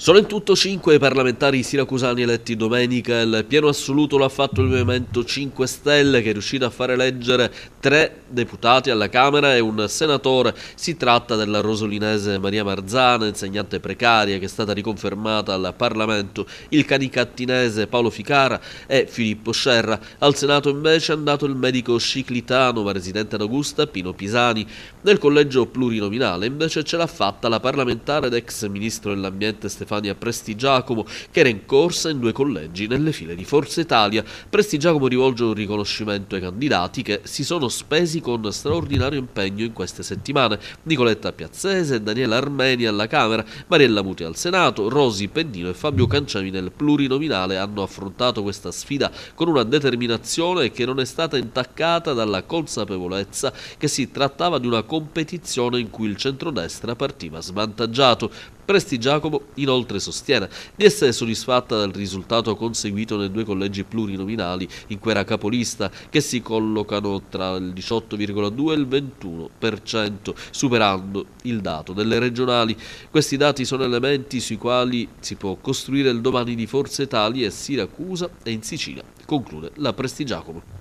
Sono in tutto 5 i parlamentari siracusani eletti domenica. Il pieno assoluto l'ha fatto il Movimento 5 Stelle che è riuscito a far eleggere tre deputati alla Camera e un senatore. Si tratta della rosolinese Maria Marzana, insegnante precaria che è stata riconfermata al Parlamento, il canicattinese Paolo Ficara e Filippo Scerra. Al Senato invece è andato il medico ciclitano ma residente ad Augusta Pino Pisani. Nel collegio plurinominale invece ce l'ha fatta la parlamentare ed ex ministro dell'ambiente Stefano Stefania Giacomo, che era in corsa in due collegi nelle file di Forza Italia. Prestigiacomo rivolge un riconoscimento ai candidati che si sono spesi con straordinario impegno in queste settimane. Nicoletta Piazzese, Daniela Armeni alla Camera, Mariella Muti al Senato, Rosi Pendino e Fabio Canciami nel plurinominale hanno affrontato questa sfida con una determinazione che non è stata intaccata dalla consapevolezza che si trattava di una competizione in cui il centrodestra partiva svantaggiato. Presti Giacomo inoltre sostiene di essere soddisfatta del risultato conseguito nei due collegi plurinominali in cui era capolista che si collocano tra il 18,2 e il 21% superando il dato delle regionali. Questi dati sono elementi sui quali si può costruire il domani di Forza Italia e Siracusa e in Sicilia, conclude la Presti Prestigiacomo.